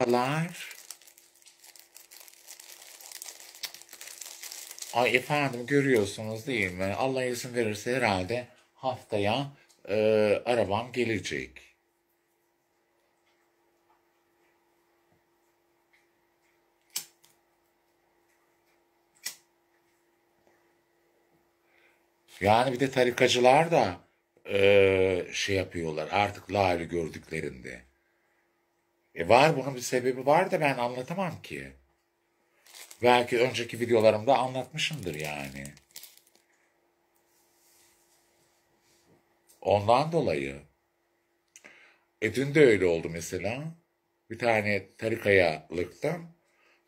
Merhabalar. Ay efendim görüyorsunuz değil mi? Allah izin verirse herhalde haftaya e, arabam gelecek. Yani bir de tarikacılar da e, şey yapıyorlar artık lali gördüklerinde. E var bunun bir sebebi var da ben anlatamam ki. Belki önceki videolarımda anlatmışımdır yani. Ondan dolayı. E dün de öyle oldu mesela. Bir tane tarikaya lıktım.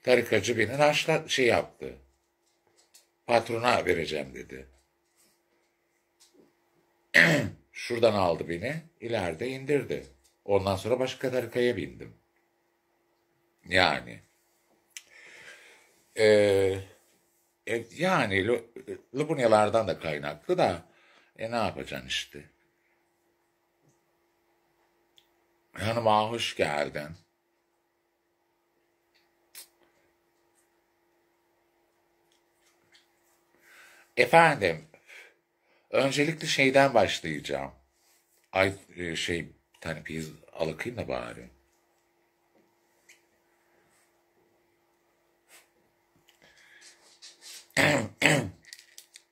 Tarikacı beni naşla şey yaptı. Patrona vereceğim dedi. Şuradan aldı beni. ileride indirdi. Ondan sonra başka tarikaya bindim. Yani. Ee, e, yani Lubunyalardan da kaynaklı da e, ne yapacaksın işte. Hanıma hoş geldin. Efendim, öncelikle şeyden başlayacağım. Ay e, şey, bir tane pizza, Alakayım da bari.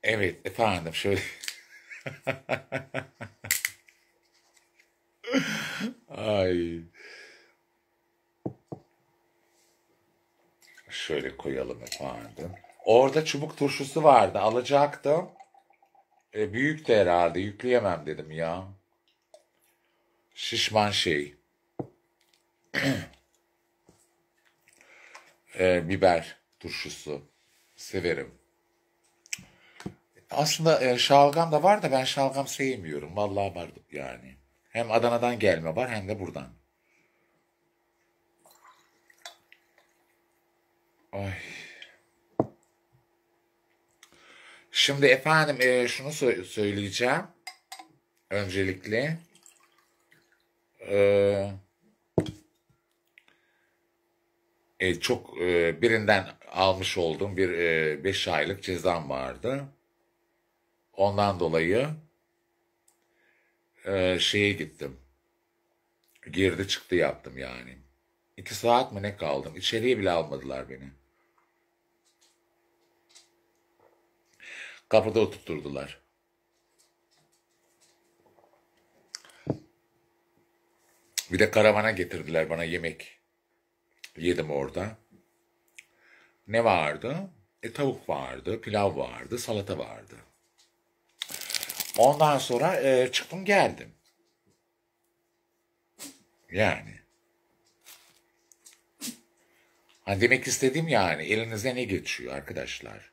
evet efendim şöyle. Ay. Şöyle koyalım efendim. Orada çubuk turşusu vardı. Alacaktım. E, büyük herhalde. Yükleyemem dedim ya şişman şey. e, biber turşusu severim. Aslında e, şalgam da var da ben şalgam sevmiyorum. Vallahi var yani. Hem Adana'dan gelme var hem de buradan. Ay. Şimdi efendim e, şunu so- söyleyeceğim. Öncelikle ee, e, çok e, birinden almış olduğum bir 5 e, aylık cezam vardı. Ondan dolayı e, şeye gittim. Girdi çıktı yaptım yani. İki saat mi ne kaldım? İçeriye bile almadılar beni. Kapıda oturturdular. Bir de karavana getirdiler bana yemek. Yedim orada. Ne vardı? E, tavuk vardı, pilav vardı, salata vardı. Ondan sonra e, çıktım geldim. Yani. Hani demek istediğim yani elinize ne geçiyor arkadaşlar?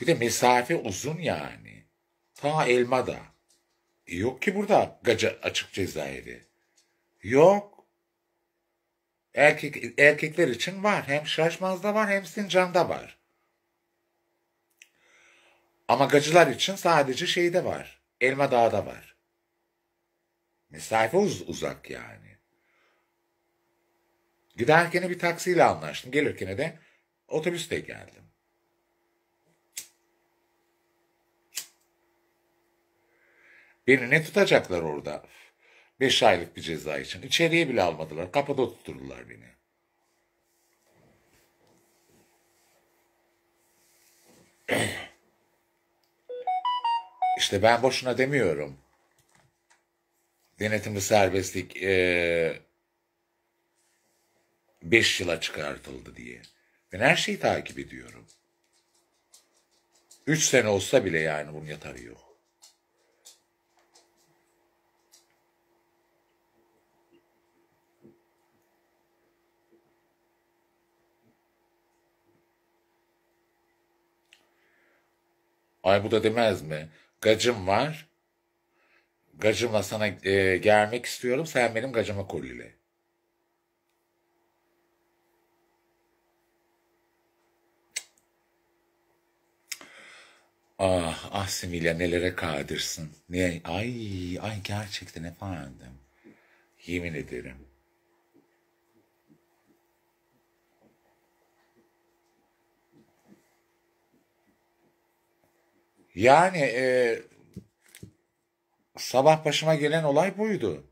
Bir de mesafe uzun yani. Ta Elma'da. E yok ki burada Gaca açık cezaevi. Yok. Erkek, erkekler için var. Hem şaşmazda var hem sincanda var. Ama gacılar için sadece şeyde var. Elma Dağı'da var. Mesafe uz uzak yani. Giderken bir taksiyle anlaştım. Gelirken de otobüste geldim. Beni ne tutacaklar orada? Beş aylık bir ceza için. İçeriye bile almadılar. Kapıda tutturdular beni. İşte ben boşuna demiyorum. Denetimli serbestlik 5 e, beş yıla çıkartıldı diye. Ben her şeyi takip ediyorum. Üç sene olsa bile yani bunun yatarı yok. Ay bu da demez mi? Gacım var. Gacımla sana e, gelmek istiyorum. Sen benim gacıma kolile. Ah, ah Similya nelere kadirsin. Ne? Ay, ay gerçekten efendim. Yemin ederim. Yani e, sabah başıma gelen olay buydu.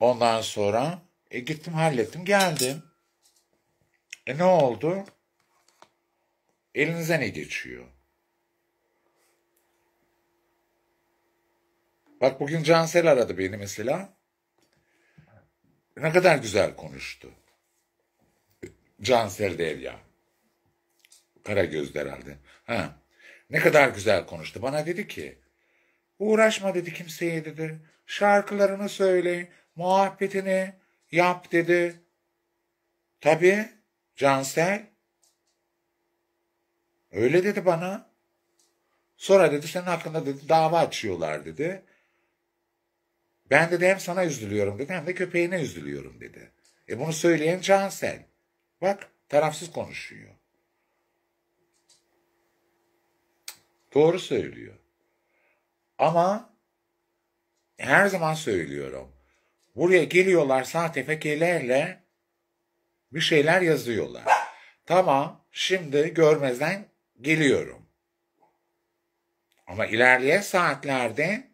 Ondan sonra e, gittim hallettim geldim. E ne oldu? Elinize ne geçiyor? Bak bugün Cansel aradı beni mesela. Ne kadar güzel konuştu. Cansel Derya. Kara Karagöz'dü herhalde. Ha. Ne kadar güzel konuştu. Bana dedi ki, uğraşma dedi kimseye dedi. Şarkılarını söyle, muhabbetini yap dedi. Tabii, Cansel. Öyle dedi bana. Sonra dedi senin hakkında dedi dava açıyorlar dedi. Ben dedi hem sana üzülüyorum dedi hem de köpeğine üzülüyorum dedi. E bunu söyleyen Cansel. Bak tarafsız konuşuyor. Doğru söylüyor. Ama her zaman söylüyorum. Buraya geliyorlar sağ tefekelerle bir şeyler yazıyorlar. Tamam şimdi görmezden geliyorum. Ama ilerleyen saatlerde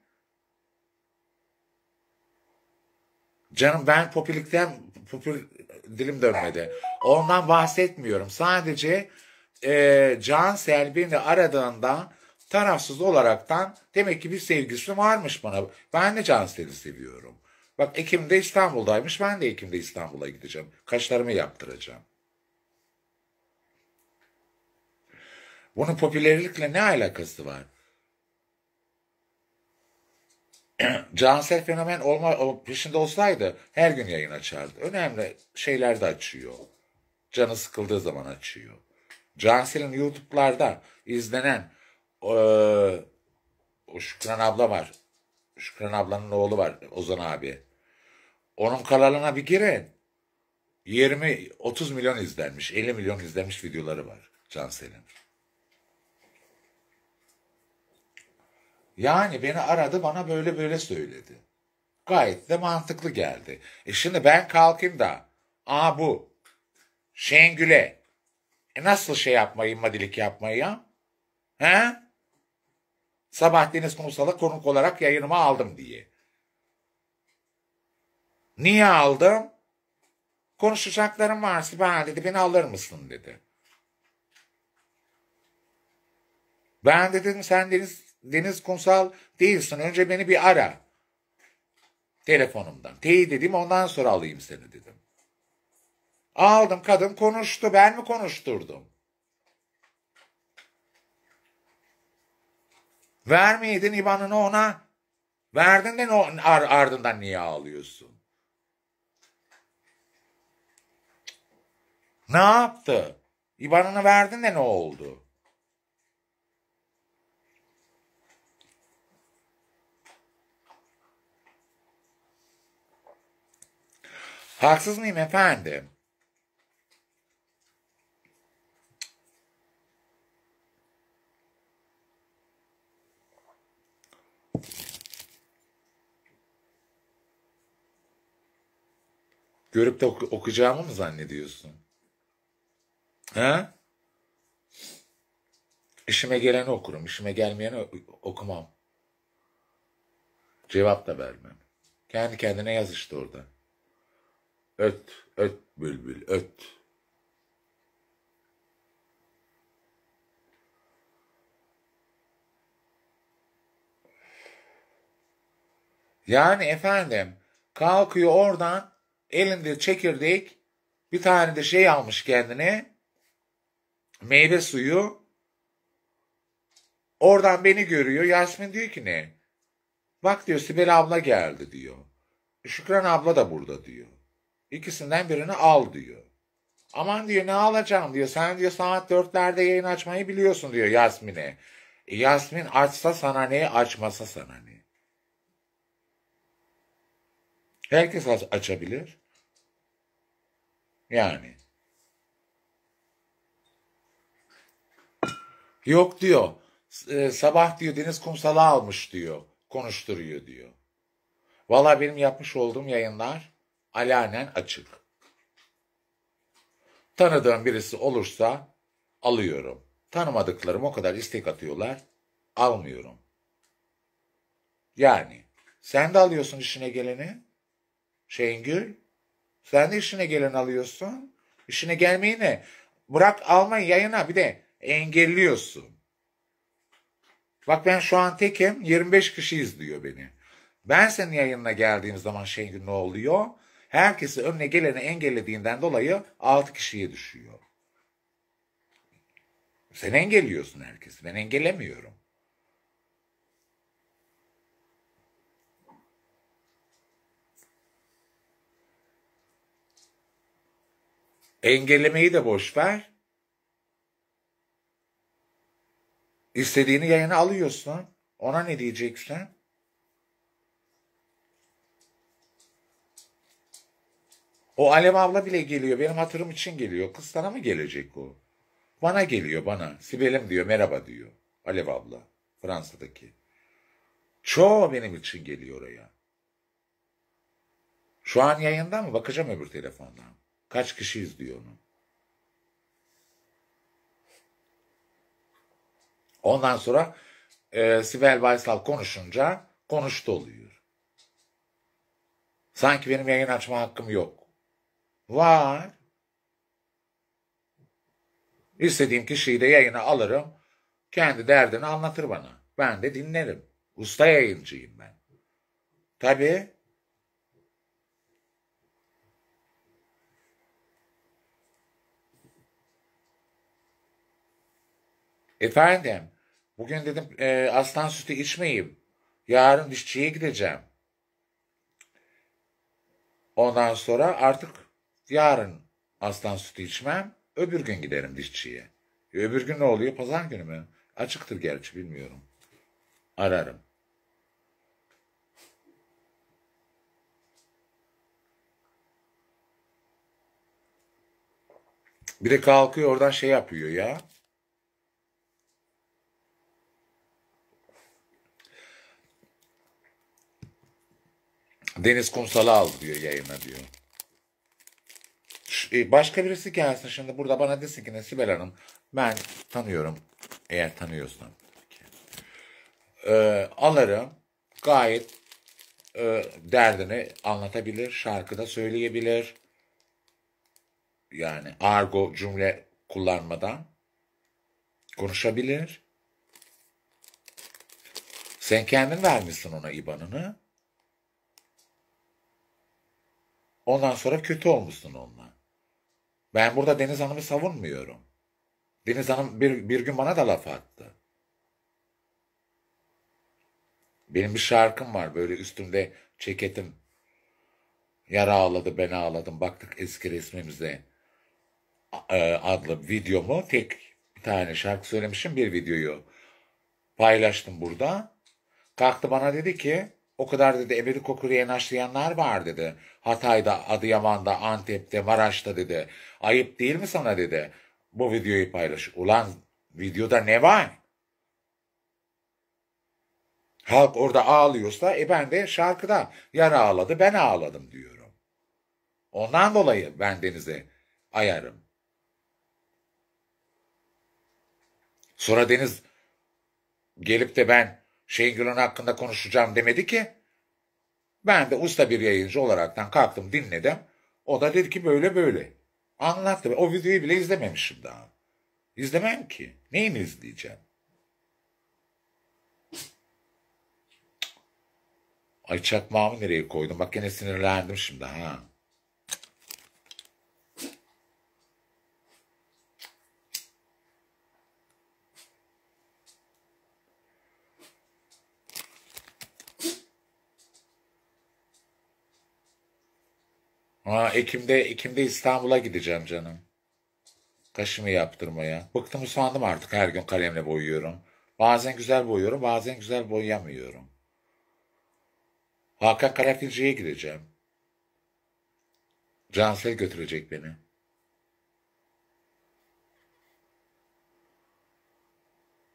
Canım ben popülikten popül, dilim dönmedi. Ondan bahsetmiyorum. Sadece e, Can Selbin'i aradığında tarafsız olaraktan demek ki bir sevgisi varmış bana. Ben de Can Cansel'i seviyorum. Bak Ekim'de İstanbul'daymış. Ben de Ekim'de İstanbul'a gideceğim. Kaşlarımı yaptıracağım. Bunun popülerlikle ne alakası var? Cansel fenomen olma peşinde olsaydı her gün yayın açardı. Önemli şeyler de açıyor. Canı sıkıldığı zaman açıyor. Cansel'in YouTube'larda izlenen ee, o Şükran abla var. Şükran ablanın oğlu var Ozan abi. Onun kanalına bir girin. 20 30 milyon izlenmiş, 50 milyon izlenmiş videoları var Can Cansel'in. Yani beni aradı bana böyle böyle söyledi. Gayet de mantıklı geldi. E şimdi ben kalkayım da aa bu Şengül'e e nasıl şey yapmayı, madilik yapmayı ya? He? Sabah Deniz Kumsal'ı konuk olarak yayınıma aldım diye. Niye aldım? Konuşacaklarım var Sibel dedi beni alır mısın dedi. Ben de dedim sen Deniz, Deniz Kumsal değilsin önce beni bir ara. Telefonumdan. T'yi dedim ondan sonra alayım seni dedim. Aldım kadın konuştu ben mi konuşturdum? Vermeydin IBAN'ını ona. Verdin de ar ardından niye ağlıyorsun? Ne yaptı? İbanını verdin de ne oldu? Haksız mıyım efendim? Görüp de ok- okuyacağımı mı zannediyorsun? Ha? İşime geleni okurum, işime gelmeyeni okumam. Cevap da vermem. Kendi kendine yaz işte orada. Öt, öt bülbül, öt. Yani efendim kalkıyor oradan elinde çekirdek bir tane de şey almış kendine meyve suyu oradan beni görüyor Yasmin diyor ki ne bak diyor Sibel abla geldi diyor e, Şükran abla da burada diyor İkisinden birini al diyor aman diyor ne alacağım diyor sen diyor saat dörtlerde yayın açmayı biliyorsun diyor Yasmin'e e, Yasmin açsa sana ne açmasa sana ne Herkes açabilir. Yani. Yok diyor. E, sabah diyor Deniz Kumsal'ı almış diyor. Konuşturuyor diyor. Valla benim yapmış olduğum yayınlar alanen açık. Tanıdığım birisi olursa alıyorum. Tanımadıklarım o kadar istek atıyorlar. Almıyorum. Yani sen de alıyorsun işine geleni. Şengül. Sen de işine gelen alıyorsun. İşine gelmeyi ne? Bırak alma yayına bir de engelliyorsun. Bak ben şu an tekim 25 kişi izliyor beni. Ben senin yayınına geldiğim zaman Şengül ne oluyor? Herkesi önüne geleni engellediğinden dolayı 6 kişiye düşüyor. Sen engelliyorsun herkesi. Ben engellemiyorum. Engellemeyi de boş ver. İstediğini yayına alıyorsun. Ona ne diyeceksin? O Alev abla bile geliyor. Benim hatırım için geliyor. Kız sana mı gelecek o? Bana geliyor bana. Sibel'im diyor. Merhaba diyor. Alev abla. Fransa'daki. Çoğu benim için geliyor oraya. Şu an yayında mı? Bakacağım öbür telefondan. Kaç kişi izliyor onu? Ondan sonra e, Sibel Baysal konuşunca konuştu oluyor. Sanki benim yayın açma hakkım yok. Var. İstediğim kişiyi de yayına alırım. Kendi derdini anlatır bana. Ben de dinlerim. Usta yayıncıyım ben. Tabii Efendim, bugün dedim e, aslan sütü içmeyeyim. Yarın dişçiye gideceğim. Ondan sonra artık yarın aslan sütü içmem, öbür gün giderim dişçiye. E, öbür gün ne oluyor? Pazar günü mü? Açıktır gerçi bilmiyorum. Ararım. Bir de kalkıyor oradan şey yapıyor ya. Deniz Kumsal'ı aldı diyor yayına diyor. E, başka birisi gelsin şimdi burada bana desin ki Nesibel Hanım ben tanıyorum eğer tanıyorsan. E, ee, alırım gayet e, derdini anlatabilir, şarkıda söyleyebilir. Yani argo cümle kullanmadan konuşabilir. Sen kendin vermişsin ona IBAN'ını. Ondan sonra kötü olmuşsun onunla. Ben burada Deniz Hanım'ı savunmuyorum. Deniz Hanım bir, bir gün bana da laf attı. Benim bir şarkım var böyle üstümde ceketim. Yara ağladı ben ağladım baktık eski resmimize e, adlı videomu tek bir tane şarkı söylemişim bir videoyu paylaştım burada. Kalktı bana dedi ki o kadar dedi ebedi koku yanaşlayanlar var dedi. Hatay'da, Adıyaman'da, Antep'te, Maraş'ta dedi. Ayıp değil mi sana dedi. Bu videoyu paylaş. Ulan videoda ne var? Halk orada ağlıyorsa e ben de şarkıda yar ağladı ben ağladım diyorum. Ondan dolayı ben Deniz'e ayarım. Sonra Deniz gelip de ben Şengül hakkında konuşacağım demedi ki. Ben de usta bir yayıncı olaraktan kalktım dinledim. O da dedi ki böyle böyle. Anlattı. O videoyu bile izlememişim daha. İzlemem ki. Neyini izleyeceğim? Ay çakmağımı nereye koydum? Bak yine sinirlendim şimdi ha. Ha, Ekim'de, Ekim'de İstanbul'a gideceğim canım. Kaşımı yaptırmaya. Bıktım usandım artık her gün kalemle boyuyorum. Bazen güzel boyuyorum, bazen güzel boyayamıyorum. Hakan Karafilci'ye gideceğim. Cansel götürecek beni.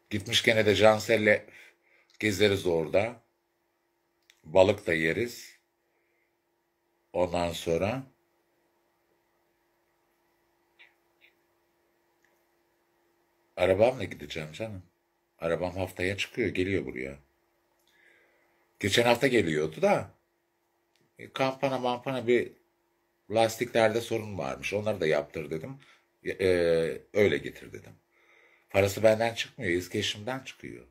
Gitmiş gene de Cansel'le gezeriz orada. Balık da yeriz. Ondan sonra arabamla gideceğim canım. Arabam haftaya çıkıyor, geliyor buraya. Geçen hafta geliyordu da e, kampana mampana bir lastiklerde sorun varmış. Onları da yaptır dedim. ee, öyle getir dedim. Parası benden çıkmıyor, eski çıkıyor.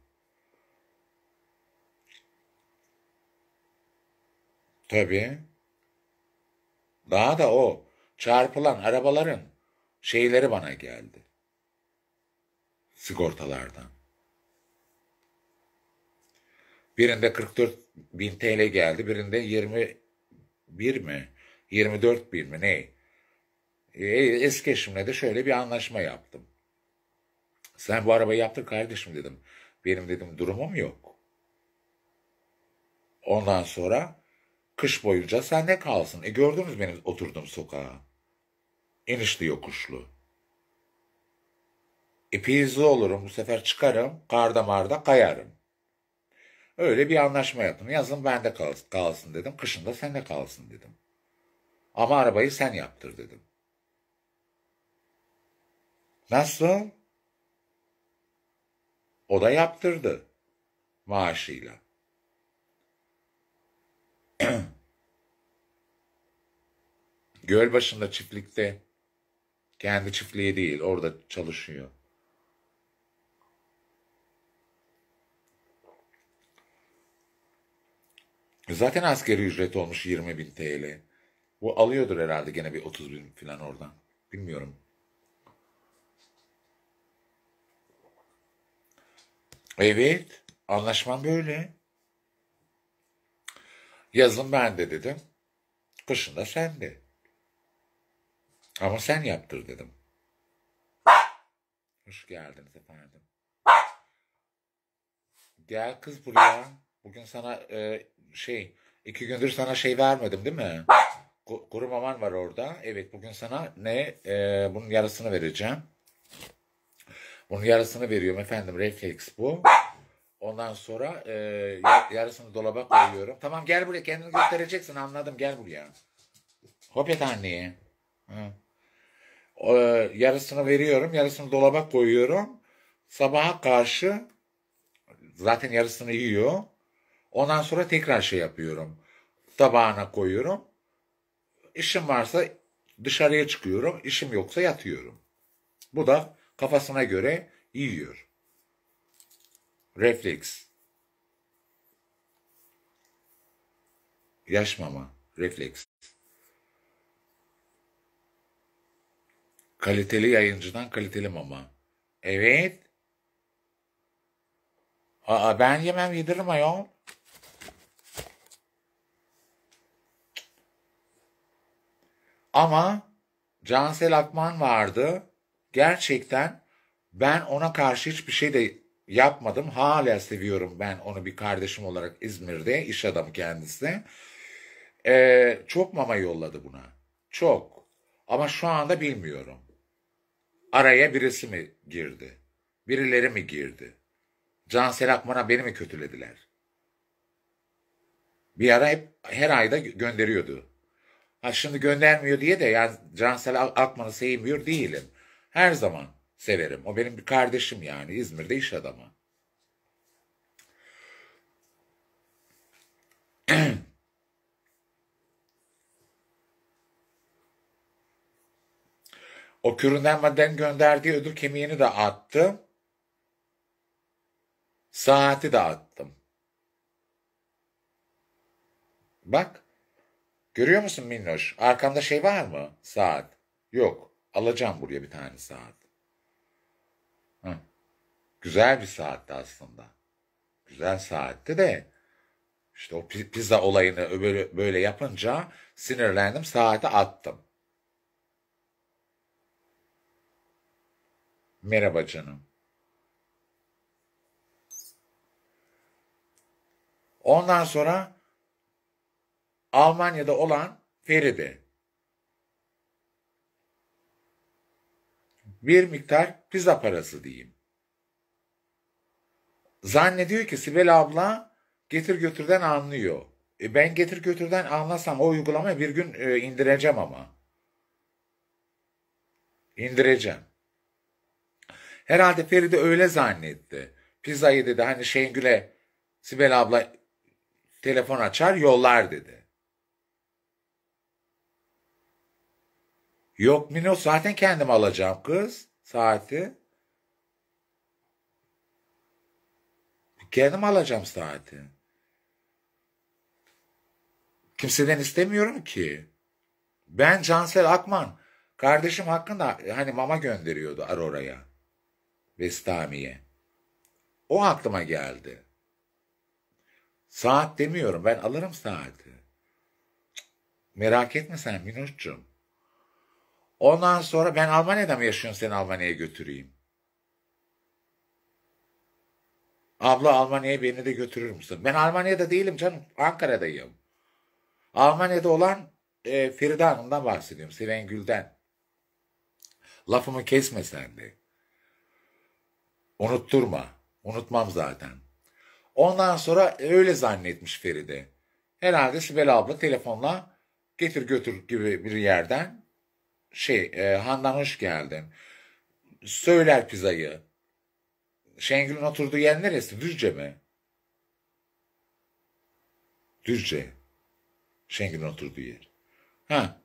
Tabii. Daha da o çarpılan arabaların şeyleri bana geldi. Sigortalardan. Birinde 44 bin TL geldi, birinde 21 mi, 24 bin mi ne? E, eski eşimle de şöyle bir anlaşma yaptım. Sen bu arabayı yaptır kardeşim dedim. Benim dedim durumum yok. Ondan sonra Kış boyunca sen ne kalsın? E gördünüz benim oturdum sokağa. Enişli yokuşlu. E pizli olurum bu sefer çıkarım. Karda marda kayarım. Öyle bir anlaşma yaptım. Yazın bende kalsın, kalsın dedim. Kışın da sende kalsın dedim. Ama arabayı sen yaptır dedim. Nasıl? O da yaptırdı maaşıyla. Göl başında çiftlikte kendi çiftliği değil orada çalışıyor. Zaten askeri ücret olmuş 20 bin TL. Bu alıyordur herhalde gene bir 30 bin falan oradan. Bilmiyorum. Evet. Anlaşmam böyle. Yazın ben de dedim. Kışın da sen de. Ama sen yaptır dedim. Hoş geldiniz efendim. Gel kız buraya. Bugün sana e, şey, iki gündür sana şey vermedim değil mi? Kuru maman var orada. Evet bugün sana ne? E, bunun yarısını vereceğim. Bunun yarısını veriyorum efendim. Refleks bu. Ondan sonra e, yarısını dolaba koyuyorum. Tamam gel buraya kendini göstereceksin anladım gel buraya. hopet anneye. Ha. O, yarısını veriyorum yarısını dolaba koyuyorum. Sabaha karşı zaten yarısını yiyor. Ondan sonra tekrar şey yapıyorum. Tabağına koyuyorum. İşim varsa dışarıya çıkıyorum. işim yoksa yatıyorum. Bu da kafasına göre yiyor refleks, mama, refleks. Kaliteli yayıncıdan kaliteli mama. Evet. Aa ben yemem yediririm ayol. Ama Cansel Akman vardı. Gerçekten ben ona karşı hiçbir şey de yapmadım. Hala seviyorum ben onu bir kardeşim olarak İzmir'de iş adamı kendisi Ee, çok mama yolladı buna. Çok. Ama şu anda bilmiyorum. Araya birisi mi girdi? Birileri mi girdi? Cansel Akman'a beni mi kötülediler? Bir ara hep her ayda gönderiyordu. Ha şimdi göndermiyor diye de yani Cansel Akman'ı sevmiyor değilim. Her zaman severim. O benim bir kardeşim yani İzmir'de iş adamı. o maden gönderdiği ödül kemiğini de attım. Saati de attım. Bak. Görüyor musun Minnoş? Arkamda şey var mı? Saat. Yok. Alacağım buraya bir tane saat. Hı. Güzel bir saatti aslında. Güzel saatti de işte o pizza olayını böyle, böyle yapınca sinirlendim saati attım. Merhaba canım. Ondan sonra Almanya'da olan Feride bir miktar pizza parası diyeyim. Zannediyor ki Sibel abla getir götürden anlıyor. E ben getir götürden anlasam o uygulamayı bir gün e, indireceğim ama. İndireceğim. Herhalde Feride öyle zannetti. Pizzayı dedi hani Şengül'e Sibel abla telefon açar yollar dedi. Yok Minos zaten kendim alacağım kız saati. Kendim alacağım saati. Kimseden istemiyorum ki. Ben Cansel Akman kardeşim hakkında hani mama gönderiyordu Arora'ya. Vestami'ye. O aklıma geldi. Saat demiyorum ben alırım saati. Merak etme sen Minoş'cum. Ondan sonra ben Almanya'da mı yaşıyorsun seni Almanya'ya götüreyim? Abla Almanya'ya beni de götürür müsün? Ben Almanya'da değilim canım. Ankara'dayım. Almanya'da olan e, Feride Hanım'dan bahsediyorum. Siren Gül'den. Lafımı kesme sen de. Unutturma. Unutmam zaten. Ondan sonra öyle zannetmiş Feride. Herhalde Sibel abla telefonla getir götür gibi bir yerden şey e, Handan hoş geldin. Söyler pizzayı. Şengül'ün oturduğu yer neresi? Düzce mi? Düzce. Şengül'ün oturduğu yer. Ha.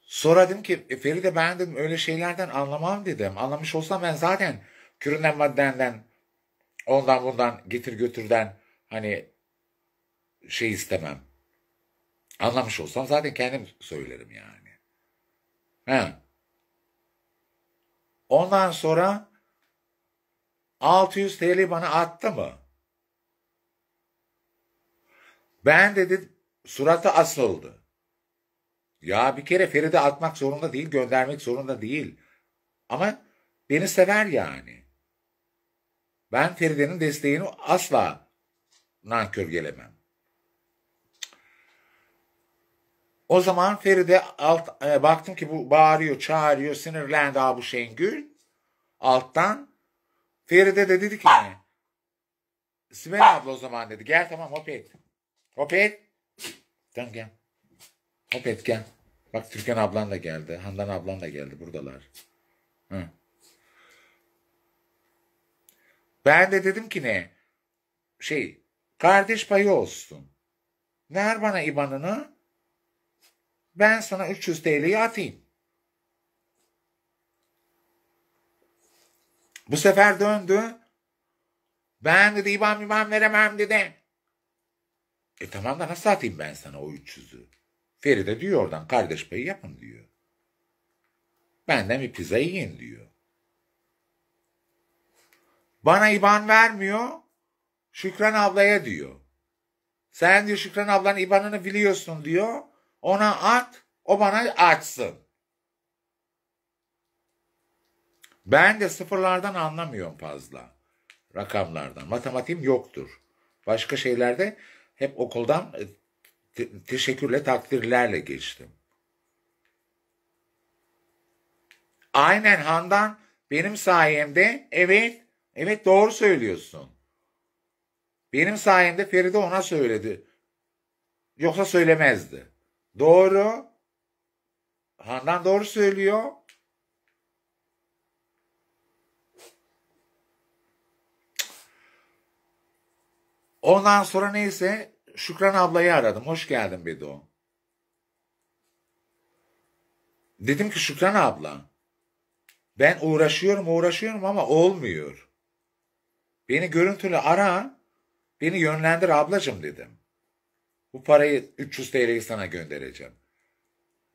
Sonra dedim ki e, Feride ben dedim öyle şeylerden anlamam dedim. Anlamış olsam ben zaten küründen maddenden ondan bundan getir götürden hani şey istemem. Anlamış olsam zaten kendim söylerim yani. He. Ondan sonra 600 TL bana attı mı? Ben dedi suratı asıldı. Ya bir kere Feride atmak zorunda değil, göndermek zorunda değil. Ama beni sever yani. Ben Feride'nin desteğini asla nankör gelemem. O zaman Feride alt, e, baktım ki bu bağırıyor, çağırıyor, sinirlendi abu Şengül. Alttan. Feride de dedi ki yani. Sibel abla o zaman dedi. Gel tamam hop et. Hop et. Tamam gel. Hop et gel. Bak Türkan ablan da geldi. Handan ablan da geldi. Buradalar. Hı. Ben de dedim ki ne? Şey, kardeş payı olsun. Ver bana ibanını ben sana 300 TL'yi atayım. Bu sefer döndü. Ben dedi İBAN İBAN veremem dedi. E tamam da nasıl atayım ben sana o 300'ü? Feride diyor oradan kardeş payı yapın diyor. Benden bir pizza yiyin diyor. Bana İBAN vermiyor. Şükran ablaya diyor. Sen diyor Şükran ablanın İBAN'ını biliyorsun diyor. Ona at, o bana açsın. Ben de sıfırlardan anlamıyorum fazla. Rakamlardan. Matematiğim yoktur. Başka şeylerde hep okuldan e, teşekkürle, takdirlerle geçtim. Aynen Handan benim sayemde evet, evet doğru söylüyorsun. Benim sayemde Feride ona söyledi. Yoksa söylemezdi. Doğru. Handan doğru söylüyor. Ondan sonra neyse Şükran ablayı aradım. Hoş geldin Bedo. Dedim ki Şükran abla ben uğraşıyorum uğraşıyorum ama olmuyor. Beni görüntülü ara beni yönlendir ablacım dedim. Bu parayı 300 TL'yi sana göndereceğim.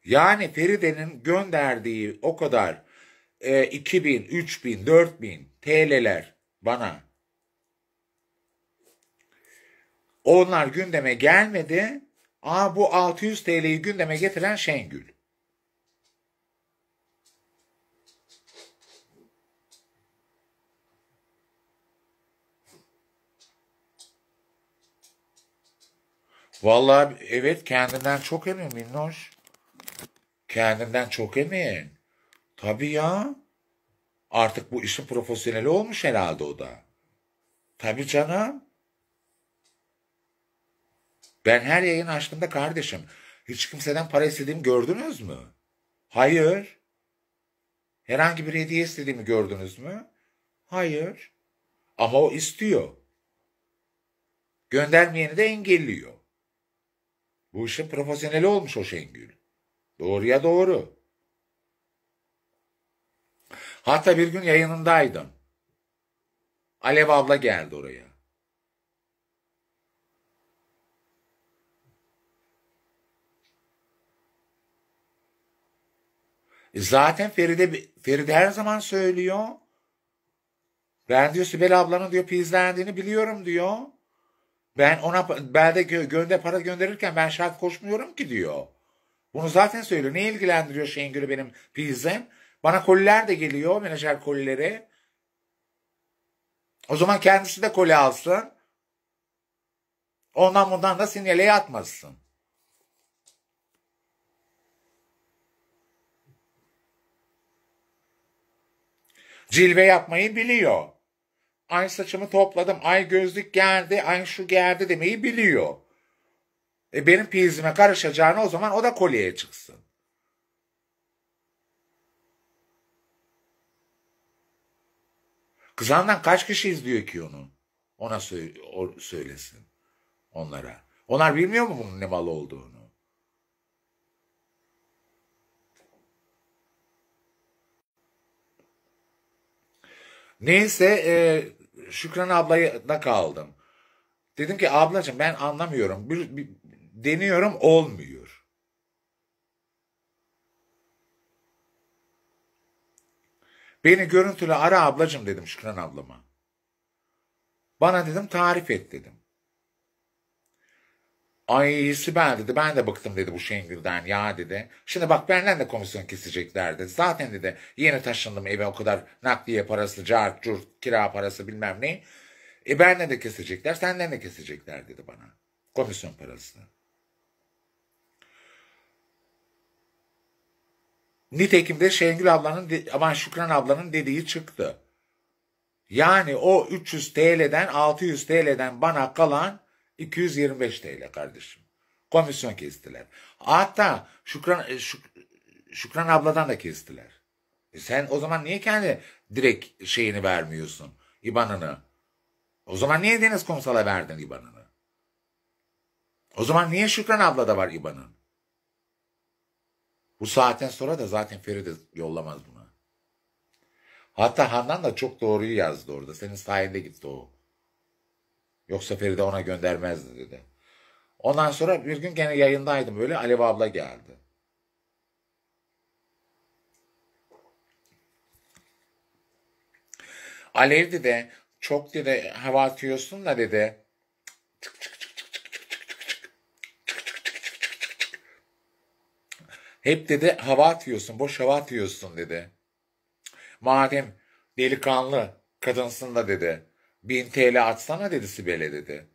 Yani Feride'nin gönderdiği o kadar e, 2000, 3000, 4000 TL'ler bana. Onlar gündeme gelmedi. Aa bu 600 TL'yi gündeme getiren Şengül. Vallahi evet kendinden çok emin Minnoş. Kendinden çok emin. Tabii ya. Artık bu işin profesyoneli olmuş herhalde o da. Tabii canım. Ben her yayın açtığımda kardeşim hiç kimseden para istediğimi gördünüz mü? Hayır. Herhangi bir hediye istediğimi gördünüz mü? Hayır. Ama o istiyor. Göndermeyeni de engelliyor. Bu işin profesyoneli olmuş o Şengül. Doğruya doğru. Hatta bir gün yayınındaydım. Alev abla geldi oraya. E zaten Feride, Feride her zaman söylüyor. Ben diyor Sibel ablanın diyor pizlendiğini biliyorum diyor. Ben ona belde gönde para gönderirken ben şart koşmuyorum ki diyor. Bunu zaten söylüyor. Ne ilgilendiriyor Şengül'ü benim pizzem? Bana koliler de geliyor, menajer kolileri. O zaman kendisi de koli alsın. Ondan bundan da sinyale yatmasın. Cilve yapmayı biliyor ay saçımı topladım, ay gözlük geldi, ay şu geldi demeyi biliyor. E benim pizime karışacağını o zaman o da kolyeye çıksın. Kızandan kaç kişi izliyor ki onu? Ona söylesin. Onlara. Onlar bilmiyor mu bunun ne mal olduğunu? Neyse e, Şükran ablayla kaldım. Dedim ki ablacığım ben anlamıyorum. Bir, bir, deniyorum olmuyor. Beni görüntülü ara ablacığım dedim Şükran ablama. Bana dedim tarif et dedim. Ay Sibel dedi ben de bıktım dedi bu Şengül'den ya dedi. Şimdi bak benden de komisyon kesecekler dedi. Zaten dedi yeni taşındım eve o kadar nakliye parası, cart, curt, kira parası bilmem ne. E benden de kesecekler senden de kesecekler dedi bana. Komisyon parasını. Nitekim de Şengül ablanın, aman Şükran ablanın dediği çıktı. Yani o 300 TL'den 600 TL'den bana kalan 225 TL kardeşim. Komisyon kestiler. Hatta Şükran, e, Şük, Şükran abladan da kestiler. E sen o zaman niye kendi direkt şeyini vermiyorsun? İban'ını. O zaman niye Deniz Kumsal'a verdin İban'ını? O zaman niye Şükran abla da var İban'ın? Bu saatten sonra da zaten Feride yollamaz bunu. Hatta Handan da çok doğruyu yazdı orada. Senin sayende gitti o. Yoksa Feride ona göndermezdi dedi. Ondan sonra bir gün gene yayındaydım böyle Alev abla geldi. Alev dedi çok dedi hava atıyorsun da dedi. Çık çık çık çık çık çık çık çık çık. Çık çık çık çık çık çık çık. Hep dedi hava atıyorsun, boş hava atıyorsun dedi. Madem delikanlı kadınsın da dedi. Bin TL atsana dedi Sibel'e dedi.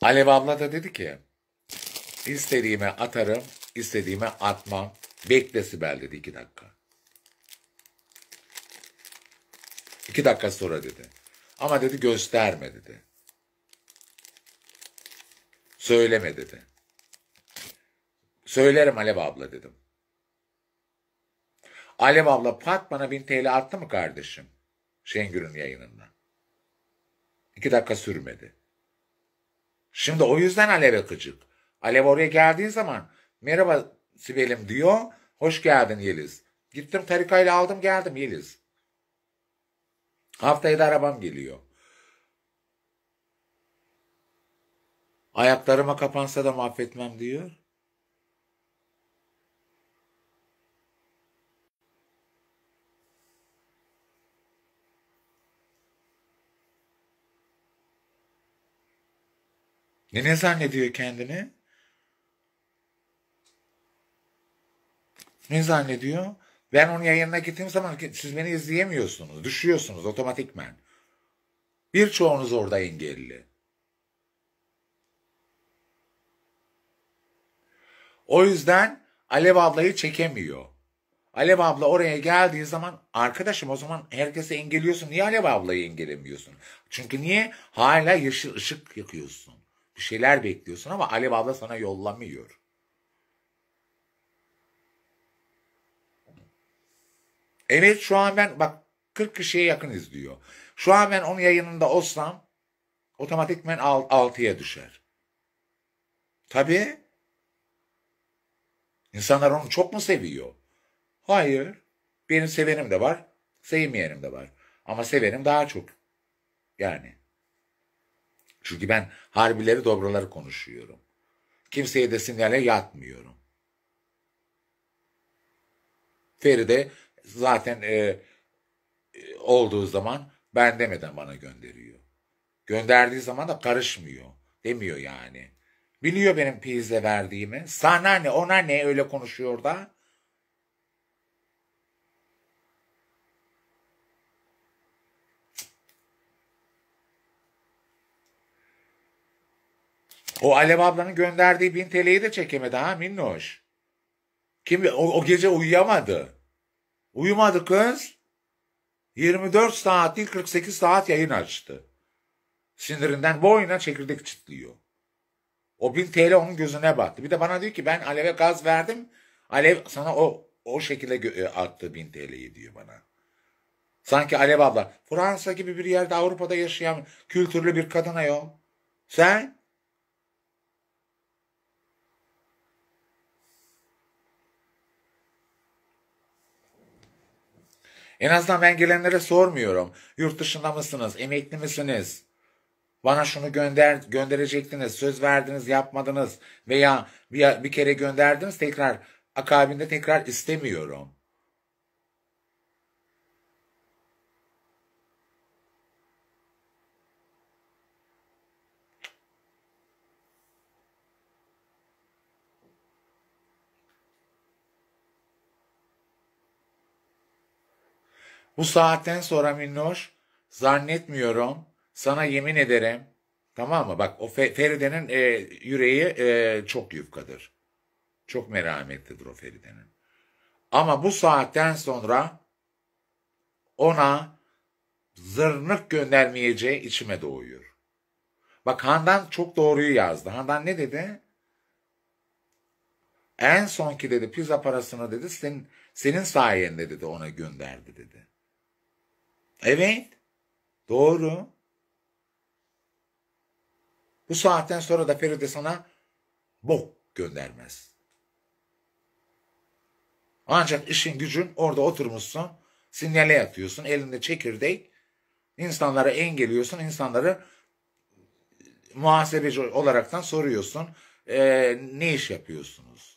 Alev abla da dedi ki istediğime atarım, istediğime atmam. Bekle Sibel dedi iki dakika. İki dakika sonra dedi. Ama dedi gösterme dedi. Söyleme dedi. Söylerim Alev abla dedim. Alev abla pat bana bin TL arttı mı kardeşim? Şengül'ün yayınında? İki dakika sürmedi. Şimdi o yüzden Alev'e gıcık. Alev oraya geldiği zaman merhaba Sibel'im diyor. Hoş geldin Yeliz. Gittim tarikayla aldım geldim Yeliz. Haftaya da arabam geliyor. Ayaklarıma kapansa da mahvetmem diyor. E ne zannediyor kendini? Ne zannediyor? Ben onun yayınına gittiğim zaman siz beni izleyemiyorsunuz. Düşüyorsunuz otomatikmen. Birçoğunuz orada engelli. O yüzden Alev ablayı çekemiyor. Alev abla oraya geldiği zaman arkadaşım o zaman herkese engelliyorsun. Niye Alev ablayı engellemiyorsun? Çünkü niye? Hala yeşil ışık yakıyorsun bir şeyler bekliyorsun ama Alev abla sana yollamıyor. Evet şu an ben bak 40 kişiye yakın izliyor. Şu an ben onun yayınında olsam otomatikmen 6'ya düşer. Tabii. İnsanlar onu çok mu seviyor? Hayır. Benim sevenim de var, sevmeyenim de var. Ama sevenim daha çok. Yani. Çünkü ben harbileri dobraları konuşuyorum. Kimseye de sinyale yatmıyorum. Feride zaten e, e, olduğu zaman ben demeden bana gönderiyor. Gönderdiği zaman da karışmıyor. Demiyor yani. Biliyor benim pizle verdiğimi. Sana ne ona ne öyle konuşuyor da. O Alev ablanın gönderdiği bin TL'yi de çekemedi ha minnoş. Kim o, o gece uyuyamadı. Uyumadı kız. 24 saat değil 48 saat yayın açtı. Sinirinden boyuna çekirdek çitliyor. O bin TL onun gözüne battı. Bir de bana diyor ki ben Alev'e gaz verdim. Alev sana o o şekilde e, attı bin TL'yi diyor bana. Sanki Alev abla Fransa gibi bir yerde Avrupa'da yaşayan kültürlü bir kadına yo. Sen En azından ben gelenlere sormuyorum. Yurt dışında mısınız? Emekli misiniz? Bana şunu gönder gönderecektiniz, söz verdiniz, yapmadınız veya bir, bir kere gönderdiniz tekrar akabinde tekrar istemiyorum. Bu saatten sonra Minnoş zannetmiyorum sana yemin ederim tamam mı? Bak o Fe Feride'nin e, yüreği e, çok yufkadır. Çok merhametlidir o Feride'nin. Ama bu saatten sonra ona zırnık göndermeyeceği içime doğuyor. Bak Handan çok doğruyu yazdı. Handan ne dedi? En son ki dedi pizza parasını dedi senin, senin sayende dedi ona gönderdi dedi. Evet. Doğru. Bu saatten sonra da Feride sana bok göndermez. Ancak işin gücün orada oturmuşsun, sinyale yatıyorsun, elinde çekirdek, insanlara engeliyorsun, insanları muhasebeci olaraktan soruyorsun, e, ne iş yapıyorsunuz?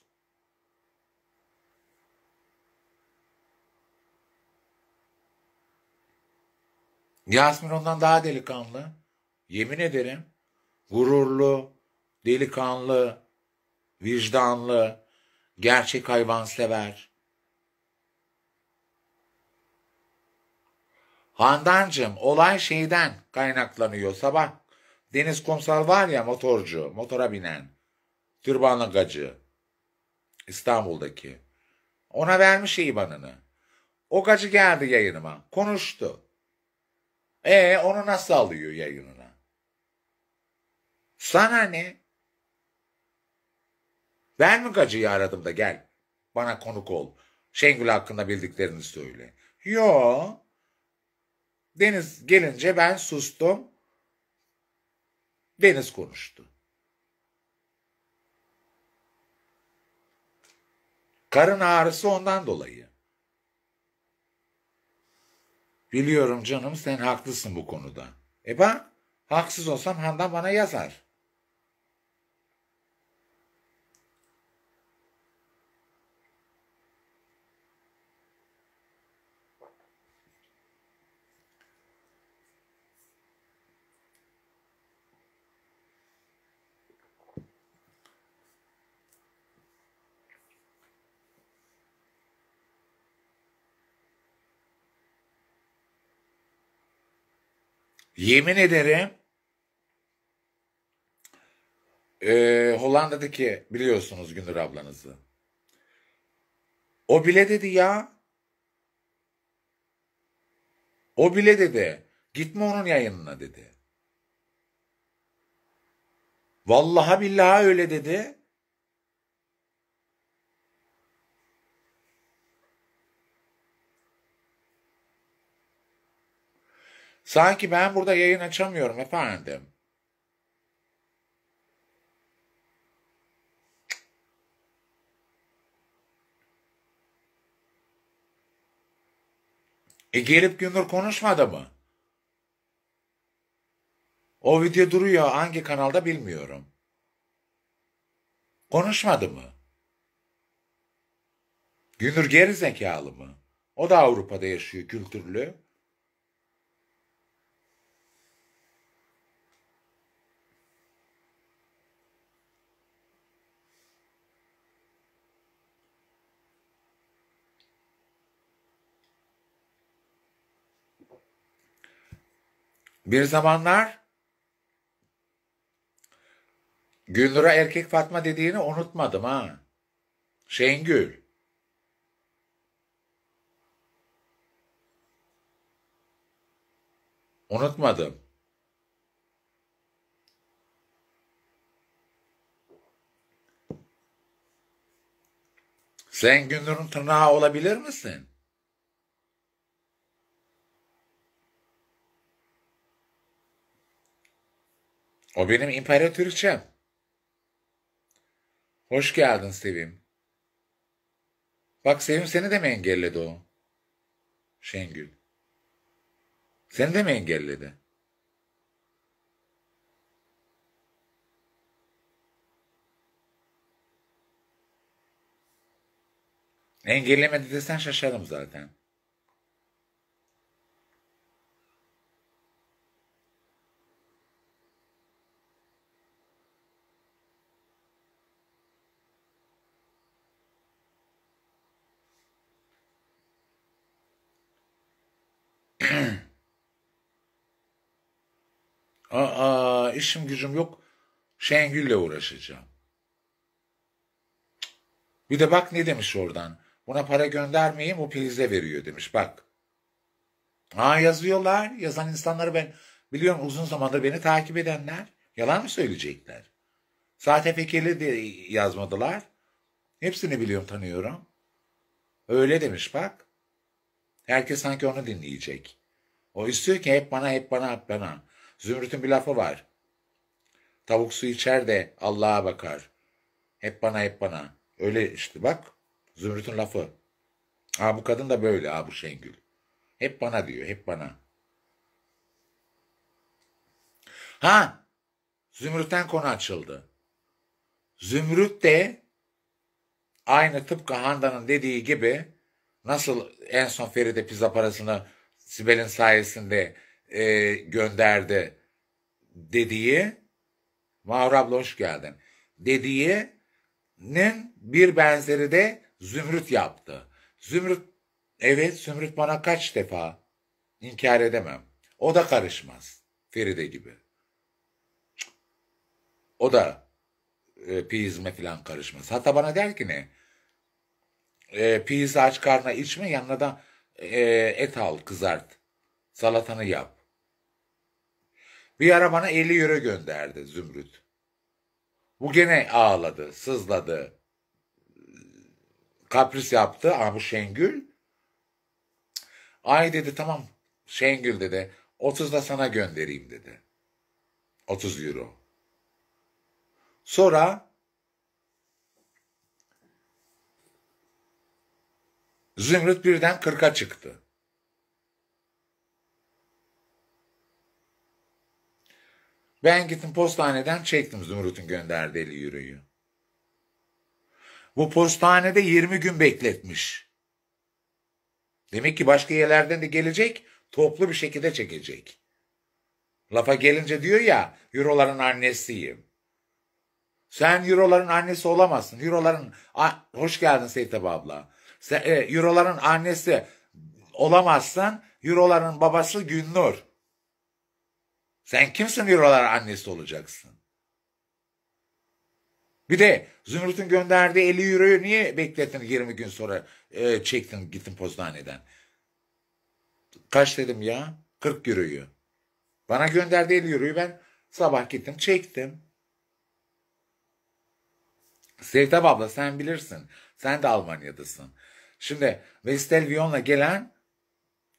Yasmin ondan daha delikanlı. Yemin ederim. Gururlu, delikanlı, vicdanlı, gerçek hayvansever. Handancım olay şeyden kaynaklanıyor sabah. Deniz Kumsal var ya motorcu, motora binen, türbanlı gacı, İstanbul'daki. Ona vermiş ibanını. O gacı geldi yayınıma, konuştu. E onu nasıl alıyor yayınına? Sana ne? Ben mi gacıyı aradım da gel bana konuk ol. Şengül hakkında bildiklerini söyle. Yo. Deniz gelince ben sustum. Deniz konuştu. Karın ağrısı ondan dolayı. Biliyorum canım sen haklısın bu konuda. E bak haksız olsam Handan bana yazar. Yemin ederim e, Hollanda'daki biliyorsunuz Gündür ablanızı. O bile dedi ya. O bile dedi. Gitme onun yayınına dedi. Vallaha billahi öyle dedi. Sanki ben burada yayın açamıyorum efendim. E gelip Gündür konuşmadı mı? O video duruyor hangi kanalda bilmiyorum. Konuşmadı mı? Günür geri zekalı mı? O da Avrupa'da yaşıyor kültürlü. Bir zamanlar Gülnur'a erkek Fatma dediğini unutmadım ha. Şengül. Unutmadım. Sen Gündür'ün tırnağı olabilir misin? O benim imparatorçam. Hoş geldin Sevim. Bak Sevim seni de mi engelledi o? Şengül. Seni de mi engelledi? Engellemedi desen şaşarım zaten. Aa işim gücüm yok. Şengül'le uğraşacağım. Bir de bak ne demiş oradan. Buna para göndermeyeyim o prize veriyor demiş bak. Ha yazıyorlar. Yazan insanları ben biliyorum uzun zamandır beni takip edenler. Yalan mı söyleyecekler? Zaten fikirli de yazmadılar. Hepsini biliyorum tanıyorum. Öyle demiş bak. Herkes sanki onu dinleyecek. O istiyor ki hep bana hep bana hep bana. Zümrüt'ün bir lafı var. Tavuk su içer de Allah'a bakar. Hep bana hep bana. Öyle işte bak. Zümrüt'ün lafı. Aa bu kadın da böyle aa bu Şengül. Hep bana diyor hep bana. Ha Zümrüt'ten konu açıldı. Zümrüt de aynı tıpkı Handa'nın dediği gibi nasıl en son Feride pizza parasını Sibel'in sayesinde e, gönderdi dediği Mahur abla hoş geldin dediğinin bir benzeri de Zümrüt yaptı. Zümrüt evet Zümrüt bana kaç defa inkar edemem. O da karışmaz Feride gibi. O da e, piizme falan karışmaz. Hatta bana der ki ne? E, piizi aç karnına içme yanına da e, et al kızart. Salatanı yap. Bir ara bana 50 euro gönderdi Zümrüt. Bu gene ağladı, sızladı. Kapris yaptı ama bu Şengül. Ay dedi tamam Şengül dedi 30 da sana göndereyim dedi. 30 euro. Sonra Zümrüt birden 40'a çıktı. Ben gittim postaneden çektim Zümrüt'ün gönderdiği euroyu. Bu postanede 20 gün bekletmiş. Demek ki başka yerlerden de gelecek, toplu bir şekilde çekecek. Lafa gelince diyor ya, euroların annesiyim. Sen euroların annesi olamazsın. Euroların, hoş geldin Seyitep abla. Sen, e, euroların annesi olamazsan, euroların babası Günnur. Sen kimsin diyorlar annesi olacaksın. Bir de Zümrüt'ün gönderdiği 50 euroyu niye beklettin 20 gün sonra e, çektin gittin Pozna'neden. Kaç dedim ya? 40 euroyu. Bana gönderdi 50 euroyu ben sabah gittim çektim. Sevtap abla sen bilirsin. Sen de Almanya'dasın. Şimdi Vestel Vion'la gelen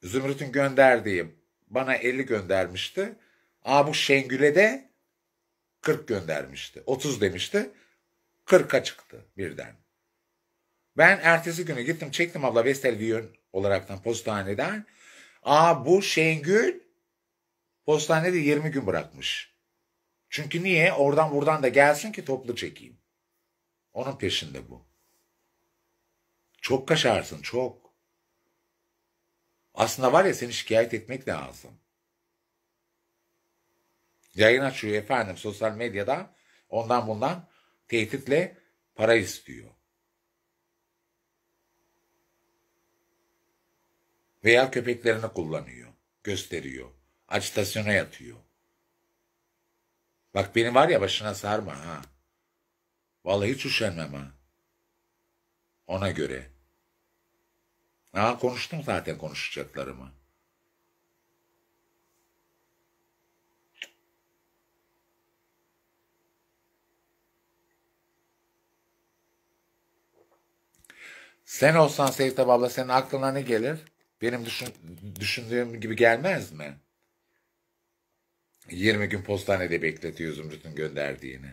Zümrüt'ün gönderdiği bana 50 göndermişti. Amuş Şengül'e de 40 göndermişti. 30 demişti. 40'a çıktı birden. Ben ertesi günü gittim çektim abla Vestel Viyon olaraktan postaneden. Aa bu Şengül postanede 20 gün bırakmış. Çünkü niye? Oradan buradan da gelsin ki toplu çekeyim. Onun peşinde bu. Çok kaşarsın çok. Aslında var ya seni şikayet etmek lazım. Yayın açıyor efendim sosyal medyada ondan bundan tehditle para istiyor. Veya köpeklerini kullanıyor, gösteriyor, acitasyona yatıyor. Bak beni var ya başına sarma ha. Vallahi hiç üşenmem ha. Ona göre. Ha konuştum zaten konuşacaklarımı. Sen olsan Sevtap abla senin aklına ne gelir? Benim düşün, düşündüğüm gibi gelmez mi? 20 gün postanede bekletiyor Zümrüt'ün gönderdiğini.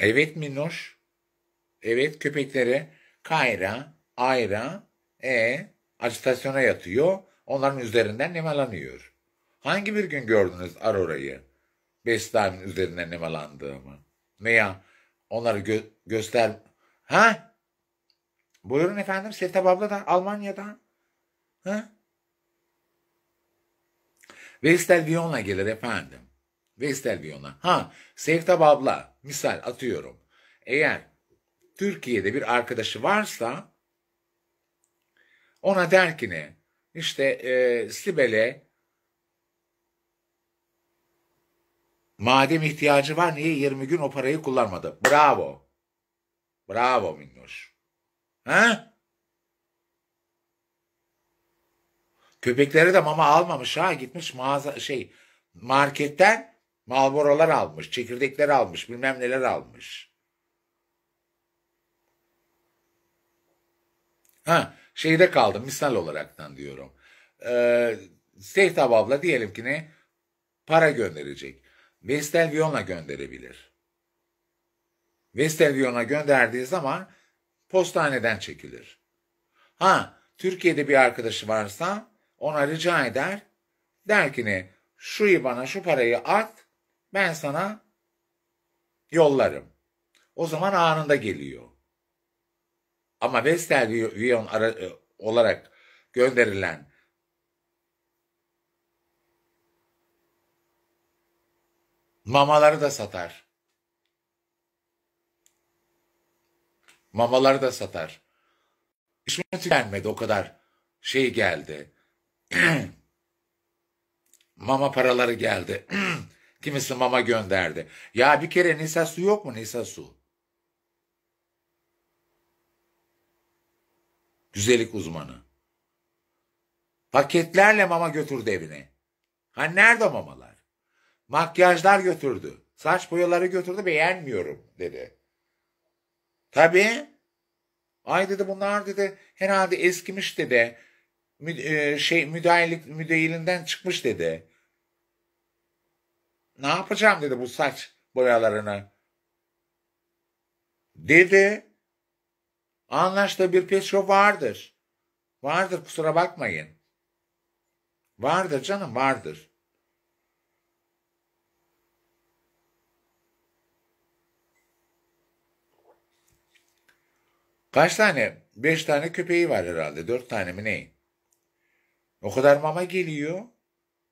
Evet Minnoş. Evet köpekleri kayra, ayra, e, acitasyona yatıyor. Onların üzerinden nemalanıyor. Hangi bir gün gördünüz Arora'yı? Besta'nın üzerinden nemalandığımı. Veya Onları gö göster. Ha? Buyurun efendim Sevtap abla da Almanya'dan. Ha? Vestel Viyon'a gelir efendim. Vestel Viyon'a. Ha Sevtap abla misal atıyorum. Eğer Türkiye'de bir arkadaşı varsa ona der ki ne? İşte e, Sibel'e Madem ihtiyacı var niye 20 gün o parayı kullanmadı? Bravo. Bravo Minnoş. He? Köpeklere de mama almamış ha gitmiş mağaza şey marketten malborolar almış, çekirdekler almış, bilmem neler almış. Ha şeyde kaldım misal olaraktan diyorum. Ee, Sehtap abla diyelim ki ne para gönderecek. Vestelvion'a gönderebilir. Vestelvion'a gönderdiği zaman postaneden çekilir. Ha, Türkiye'de bir arkadaşı varsa ona rica eder. Der ki ne, şu bana şu parayı at, ben sana yollarım. O zaman anında geliyor. Ama Vestelvion e, olarak gönderilen Mamaları da satar. Mamaları da satar. İş mi tükenmedi o kadar şey geldi. mama paraları geldi. Kimisi mama gönderdi. Ya bir kere Nisa su yok mu Nisa su? Güzellik uzmanı. Paketlerle mama götürdü evine. Ha nerede mamalar? Makyajlar götürdü. Saç boyaları götürdü beğenmiyorum dedi. Tabii. Ay dedi bunlar dedi herhalde eskimiş dedi. Mü, e, şey müdahillik müdahilinden çıkmış dedi. Ne yapacağım dedi bu saç boyalarını. Dedi. Anlaştığı bir peşo vardır. Vardır kusura bakmayın. Vardır canım vardır. Kaç tane? Beş tane köpeği var herhalde. Dört tane mi ne? O kadar mama geliyor.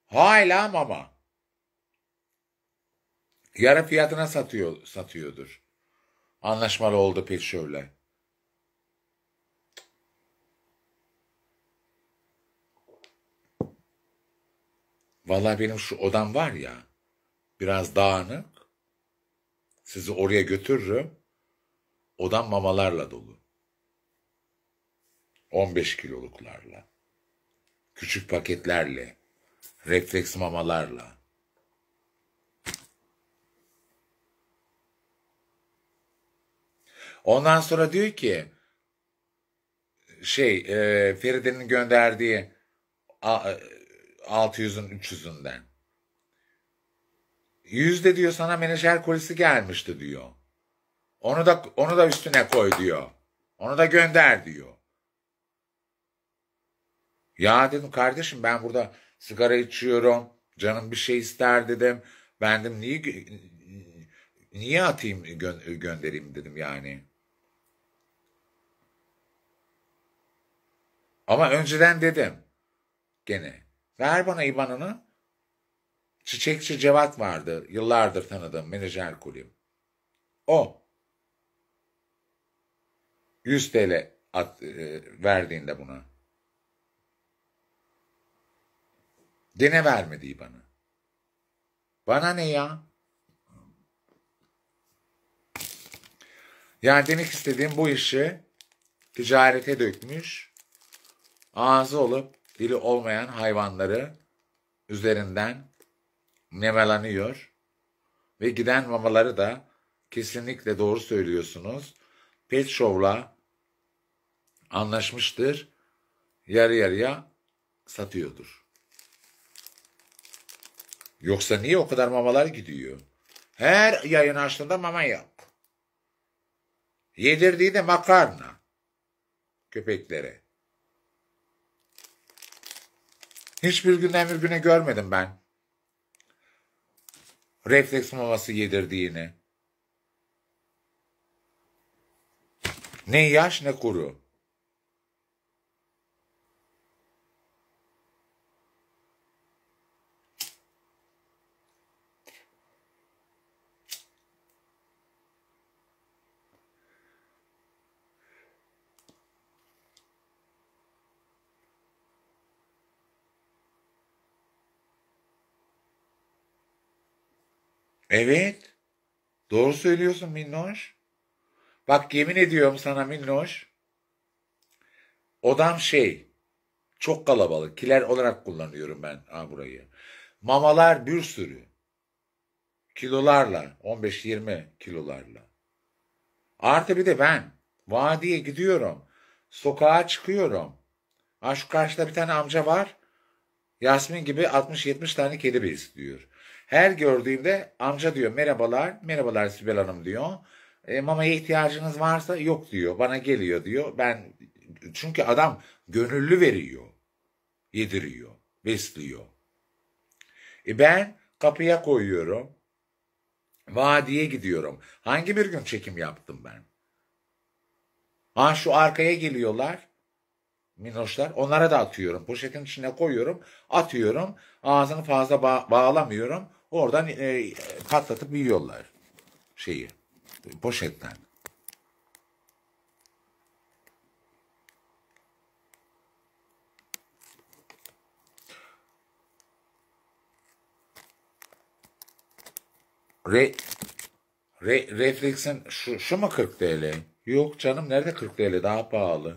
Hala mama. Yarı fiyatına satıyor, satıyordur. Anlaşmalı oldu pek şöyle. Vallahi benim şu odam var ya, biraz dağınık. Sizi oraya götürürüm. Odam mamalarla dolu. 15 kiloluklarla, küçük paketlerle, refleks mamalarla. Ondan sonra diyor ki şey e, Feride'nin gönderdiği 600'ün e, 300'ünden. Yüzde diyor sana menajer kolisi gelmişti diyor. Onu da onu da üstüne koy diyor. Onu da gönder diyor. Ya dedim kardeşim ben burada sigara içiyorum. Canım bir şey ister dedim. Ben dedim niye, niye atayım gö- göndereyim dedim yani. Ama önceden dedim gene ver bana IBAN'ını. Çiçekçi Cevat vardı yıllardır tanıdığım menajer kulüp. O 100 TL at, e, verdiğinde buna Dene vermedi bana. Bana ne ya? Yani demek istediğim bu işi ticarete dökmüş, ağzı olup dili olmayan hayvanları üzerinden nemalanıyor ve giden mamaları da kesinlikle doğru söylüyorsunuz. Pet Show'la anlaşmıştır, yarı yarıya satıyordur. Yoksa niye o kadar mamalar gidiyor? Her yayın açtığında mama yok. Yedirdiği de makarna köpeklere. Hiçbir günden bir güne görmedim ben. Refleks maması yedirdiğini. Ne yaş ne kuru. Evet. Doğru söylüyorsun Minnoş. Bak yemin ediyorum sana Minnoş. Odam şey. Çok kalabalık. Kiler olarak kullanıyorum ben ha, burayı. Mamalar bir sürü. Kilolarla. 15-20 kilolarla. Artı bir de ben. Vadiye gidiyorum. Sokağa çıkıyorum. Ha şu karşıda bir tane amca var. Yasmin gibi 60-70 tane kedi besliyor. Her gördüğümde amca diyor merhabalar, merhabalar Sibel Hanım diyor. E, mamaya ihtiyacınız varsa yok diyor. Bana geliyor diyor. Ben çünkü adam gönüllü veriyor. Yediriyor, besliyor. E ben kapıya koyuyorum. Vadiye gidiyorum. Hangi bir gün çekim yaptım ben? Ha şu arkaya geliyorlar. Minoşlar. Onlara da atıyorum. Poşetin içine koyuyorum. Atıyorum. Ağzını fazla ba- bağlamıyorum. Oradan e, patlatıp yiyorlar şeyi poşetten. Re, re, refleksin şu, şu mu 40 TL? Yok canım nerede 40 TL daha pahalı.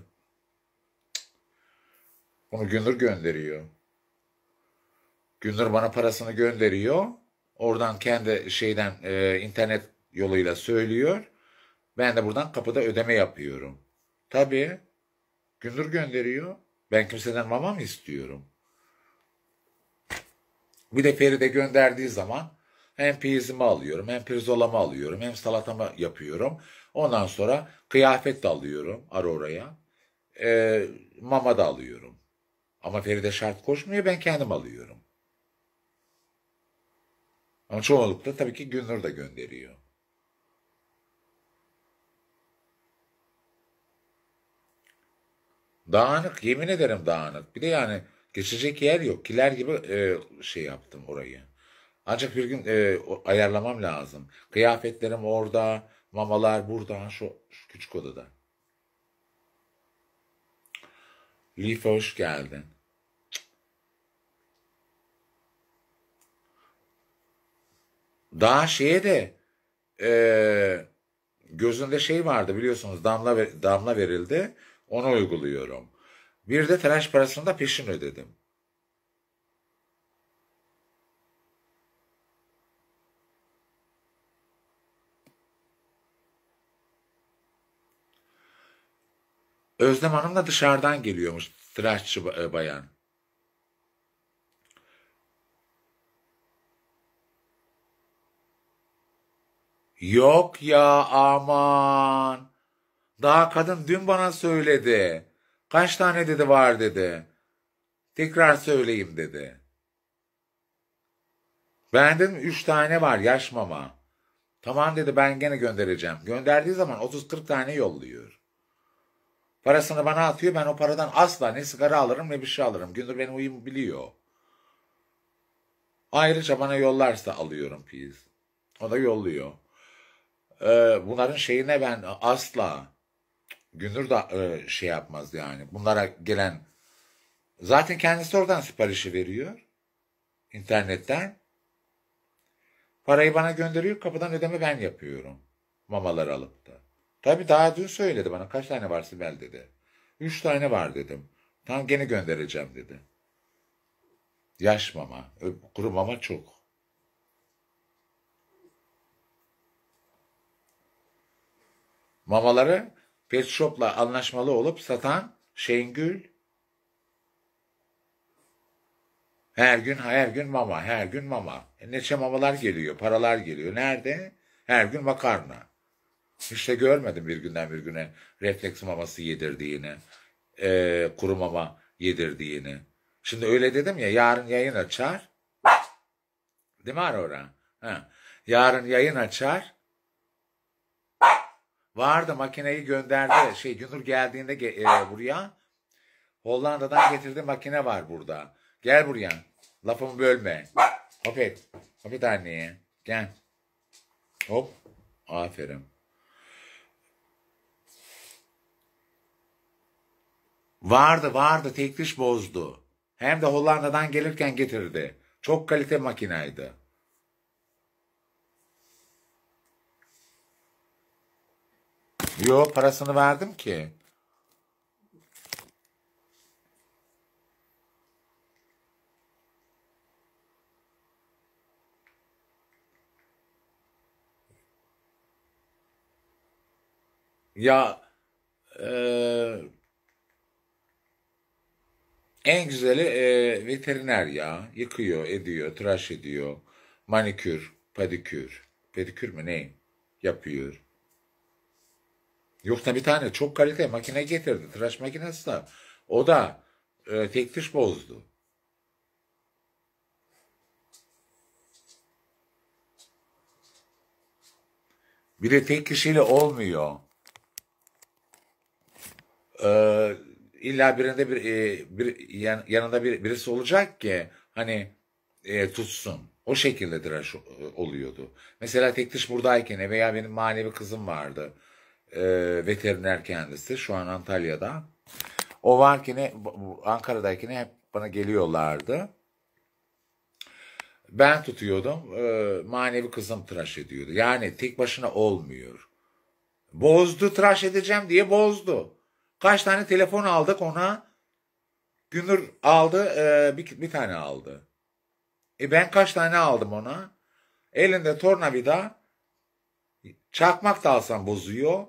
Bunu Günür gönderiyor. Günür bana parasını gönderiyor. Oradan kendi şeyden e, internet yoluyla söylüyor. Ben de buradan kapıda ödeme yapıyorum. Tabii. Gündür gönderiyor. Ben kimseden mama mı istiyorum? Bir de Feride gönderdiği zaman hem piyizimi alıyorum, hem pirzolamı alıyorum, hem salatamı yapıyorum. Ondan sonra kıyafet de alıyorum Aurora'ya. E, mama da alıyorum. Ama Feride şart koşmuyor, ben kendim alıyorum. Ama çoğunlukla tabii ki Gülnur da gönderiyor. Dağınık, yemin ederim dağınık. Bir de yani geçecek yer yok. Kiler gibi e, şey yaptım orayı. Ancak bir gün e, ayarlamam lazım. Kıyafetlerim orada, mamalar burada, şu, şu küçük odada. Lifa hoş geldin. daha şeye de e, gözünde şey vardı biliyorsunuz damla damla verildi. Onu uyguluyorum. Bir de tıraş parasını da peşin ödedim. Özlem Hanım da dışarıdan geliyormuş tıraşçı e, bayan. Yok ya aman. Daha kadın dün bana söyledi. Kaç tane dedi var dedi. Tekrar söyleyeyim dedi. Ben dedim üç tane var yaş mama. Tamam dedi ben gene göndereceğim. Gönderdiği zaman 30-40 tane yolluyor. Parasını bana atıyor ben o paradan asla ne sigara alırım ne bir şey alırım. Gündür benim uyum biliyor. Ayrıca bana yollarsa alıyorum piz. O da yolluyor e, bunların şeyine ben asla Günür da e, şey yapmaz yani. Bunlara gelen zaten kendisi oradan siparişi veriyor. internetten. Parayı bana gönderiyor. Kapıdan ödeme ben yapıyorum. mamalar alıp da. Tabii daha dün söyledi bana. Kaç tane var Sibel dedi. Üç tane var dedim. Tam gene göndereceğim dedi. Yaş mama. Kuru mama çok. Mamaları Pet Shop'la anlaşmalı olup satan Şengül her gün her gün mama, her gün mama. E neçe mamalar geliyor, paralar geliyor. Nerede? Her gün makarna. Hiç de görmedim bir günden bir güne refleks maması yedirdiğini, e, kuru mama yedirdiğini. Şimdi öyle dedim ya yarın yayın açar. Değil mi Arora? Ha. Yarın yayın açar. Vardı makineyi gönderdi. Ah. Şey Cunhur geldiğinde e, ah. buraya Hollanda'dan getirdi makine var burada. Gel buraya. Lafımı bölme. Hop et. anneye. Gel. Hop. Aferin. Vardı vardı tek diş bozdu. Hem de Hollanda'dan gelirken getirdi. Çok kalite makinaydı. Yok parasını verdim ki. Ya e, en güzeli e, veteriner ya. Yıkıyor, ediyor, tıraş ediyor. Manikür, pedikür. Pedikür mü ne? Yapıyor. Yoksa bir tane çok kalite makine getirdi. Tıraş makinesi de. O da e, tek diş bozdu. Bir de tek kişiyle olmuyor. Ee, illa birinde bir, e, bir yan, yanında bir, birisi olacak ki hani e, tutsun. O şekilde tıraş e, oluyordu. Mesela tek diş buradayken veya benim manevi kızım vardı e, veteriner kendisi. Şu an Antalya'da. O varkine Ankara'dakine hep bana geliyorlardı. Ben tutuyordum. E, manevi kızım tıraş ediyordu. Yani tek başına olmuyor. Bozdu tıraş edeceğim diye bozdu. Kaç tane telefon aldık ona. Günür aldı e, bir, bir tane aldı. E ben kaç tane aldım ona. Elinde tornavida çakmak da alsam bozuyor.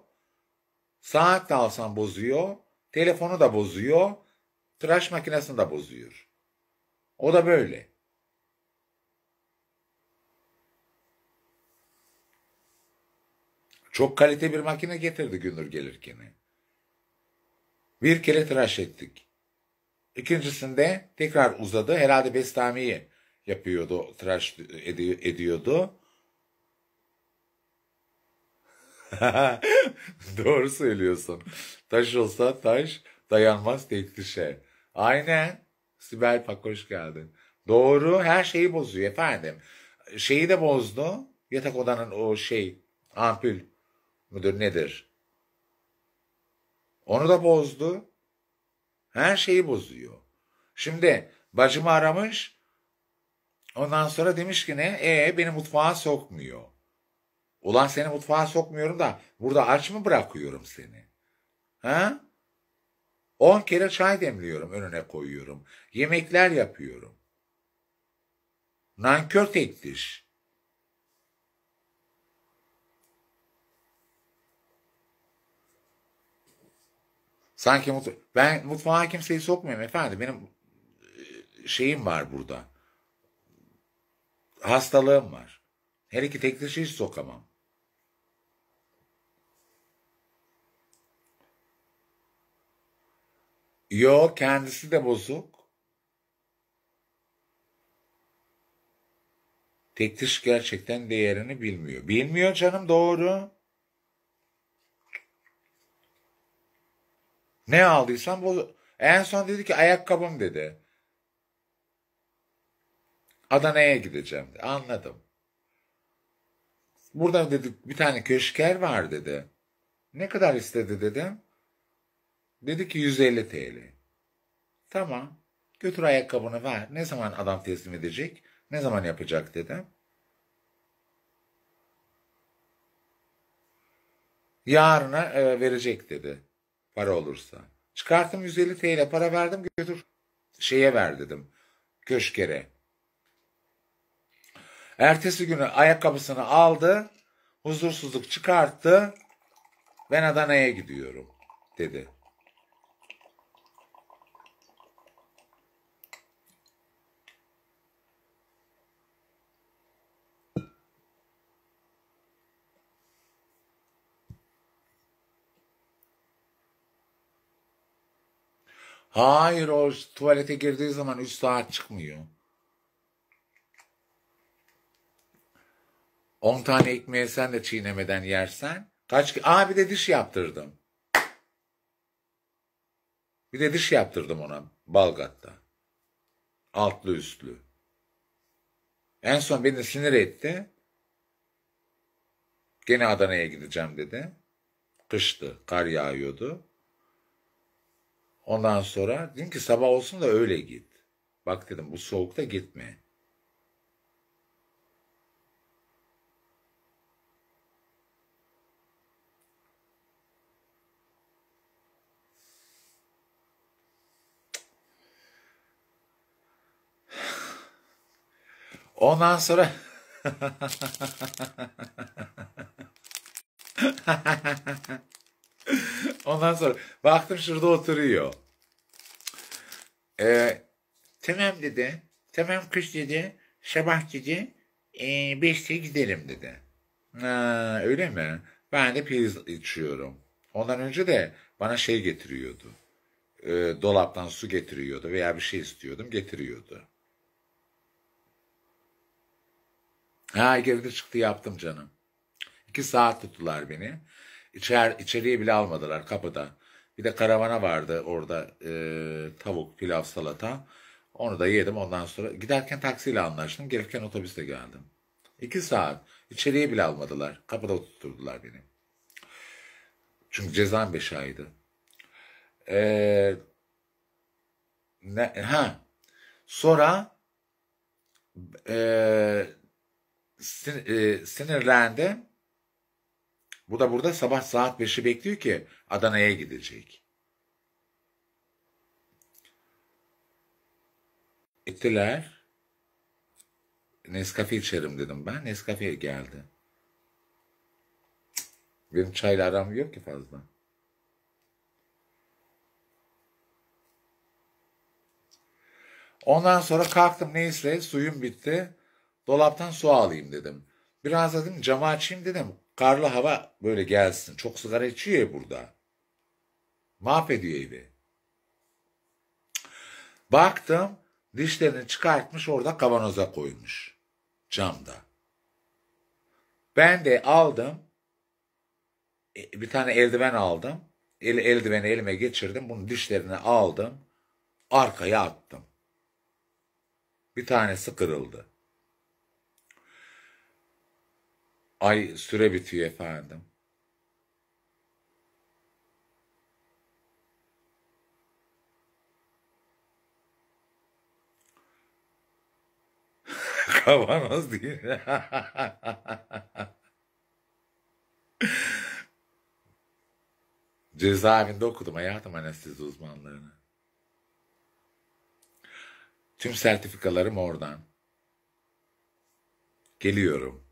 Saat de alsan bozuyor, telefonu da bozuyor, tıraş makinesini de bozuyor. O da böyle. Çok kalite bir makine getirdi Gündür gelirken. Bir kere tıraş ettik. İkincisinde tekrar uzadı. Herhalde bestamiyi yapıyordu, tıraş ediyordu. Doğru söylüyorsun. Taş olsa taş dayanmaz tekli şey. Aynen. Sibel Pak hoş geldin. Doğru her şeyi bozuyor efendim. Şeyi de bozdu. Yatak odanın o şey ampul müdür nedir? Onu da bozdu. Her şeyi bozuyor. Şimdi bacımı aramış. Ondan sonra demiş ki ne? E ee, beni mutfağa sokmuyor. Ulan seni mutfağa sokmuyorum da burada aç mı bırakıyorum seni? Ha? On kere çay demliyorum, önüne koyuyorum. Yemekler yapıyorum. Nankör tekliş. Sanki mutfa ben mutfağa kimseyi sokmuyorum efendim. Benim e, şeyim var burada. Hastalığım var. Her iki tekliş hiç sokamam. Yo kendisi de bozuk. Tek gerçekten değerini bilmiyor. Bilmiyor canım doğru. Ne aldıysam bozu. En son dedi ki ayakkabım dedi. Adana'ya gideceğim. Dedi. Anladım. Burada dedi bir tane köşker var dedi. Ne kadar istedi dedim. Dedi ki 150 TL. Tamam. Götür ayakkabını ver. Ne zaman adam teslim edecek? Ne zaman yapacak dedim. Yarına e, verecek dedi. Para olursa. Çıkarttım 150 TL para verdim götür şeye ver dedim. Köşkere. Ertesi günü ayakkabısını aldı. Huzursuzluk çıkarttı. Ben Adana'ya gidiyorum dedi. Hayır o tuvalete girdiği zaman üst saat çıkmıyor. 10 tane ekmeği sen de çiğnemeden yersen kaç ki Aa bir de diş yaptırdım. Bir de diş yaptırdım ona Balgat'ta. Altlı üstlü. En son beni sinir etti. Gene Adana'ya gideceğim dedi. Kıştı, kar yağıyordu. Ondan sonra dedim ki sabah olsun da öyle git. Bak dedim bu soğukta gitme. Ondan sonra Ondan sonra baktım şurada oturuyor. Ee, tamam dedi. Tamam kış dedi. Sabah dedi. E, beşte gidelim dedi. Ha, öyle mi? Ben de priz içiyorum. Ondan önce de bana şey getiriyordu. E, dolaptan su getiriyordu veya bir şey istiyordum getiriyordu. Ha girdi çıktı yaptım canım. İki saat tuttular beni. İçer, içeriye bile almadılar kapıda. Bir de karavana vardı orada e, tavuk, pilav, salata. Onu da yedim ondan sonra. Giderken taksiyle anlaştım. Gelirken otobüste geldim. İki saat. İçeriye bile almadılar. Kapıda oturtturdular beni. Çünkü cezam beş aydı. Ee, ne, ha. Sonra e, sin, e, sinirlendim. Bu da burada sabah saat 5'i bekliyor ki Adana'ya gidecek. Gittiler. Nescafe içerim dedim ben. Nescafe geldi. Benim çayla aram yok ki fazla. Ondan sonra kalktım neyse suyum bitti. Dolaptan su alayım dedim. Biraz dedim camı açayım dedim. Karlı hava böyle gelsin. Çok sigara içiyor burada. Mahvediyor evi. Baktım dişlerini çıkartmış orada kavanoza koymuş. Camda. Ben de aldım. E, bir tane eldiven aldım. El, eldiveni elime geçirdim. Bunu dişlerini aldım. Arkaya attım. Bir tanesi kırıldı. Ay süre bitiyor efendim. Kavanoz değil. Cezaevinde okudum hayatım anestezi uzmanlığını. Tüm sertifikalarım oradan. Geliyorum.